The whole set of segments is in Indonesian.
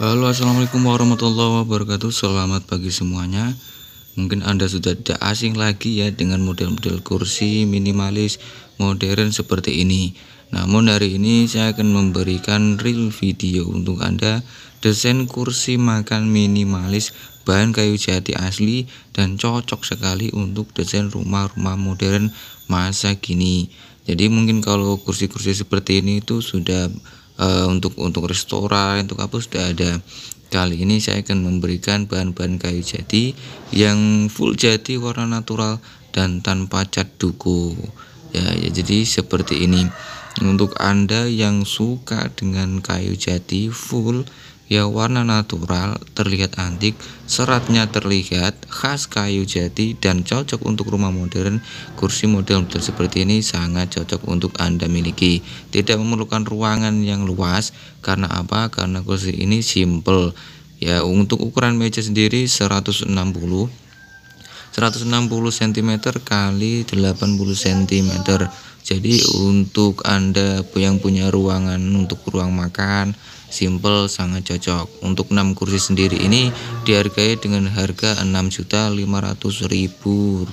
Halo assalamualaikum warahmatullahi wabarakatuh Selamat pagi semuanya Mungkin anda sudah tidak asing lagi ya Dengan model-model kursi minimalis modern seperti ini Namun hari ini saya akan memberikan real video untuk anda Desain kursi makan minimalis Bahan kayu jati asli Dan cocok sekali untuk desain rumah-rumah modern masa kini Jadi mungkin kalau kursi-kursi seperti ini itu sudah uh, untuk untuk restoran untuk apa sudah ada kali ini saya akan memberikan bahan-bahan kayu jati yang full jati warna natural dan tanpa cat duku ya, ya jadi seperti ini untuk anda yang suka dengan kayu jati full ya warna natural, terlihat antik, seratnya terlihat khas kayu jati dan cocok untuk rumah modern. Kursi model model seperti ini sangat cocok untuk Anda miliki. Tidak memerlukan ruangan yang luas karena apa? Karena kursi ini simple. Ya, untuk ukuran meja sendiri 160 160 cm kali 80 cm jadi untuk anda yang punya ruangan untuk ruang makan simple sangat cocok untuk 6 kursi sendiri ini dihargai dengan harga 6.500.000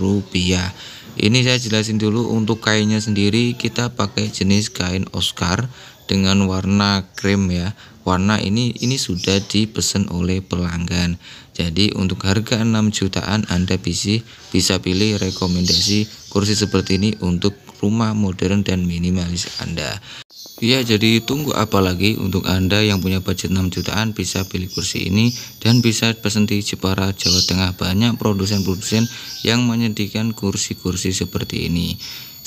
rupiah ini saya jelasin dulu untuk kainnya sendiri kita pakai jenis kain Oscar dengan warna krem ya warna ini ini sudah dipesan oleh pelanggan. Jadi untuk harga 6 jutaan Anda bisa bisa pilih rekomendasi kursi seperti ini untuk rumah modern dan minimalis Anda. Ya, jadi tunggu apa lagi untuk Anda yang punya budget 6 jutaan bisa pilih kursi ini dan bisa pesan di Jepara, Jawa Tengah. Banyak produsen-produsen yang menyediakan kursi-kursi seperti ini.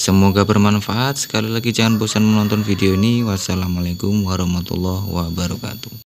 Semoga bermanfaat. Sekali lagi jangan bosan menonton video ini. Wassalamualaikum warahmatullahi wabarakatuh.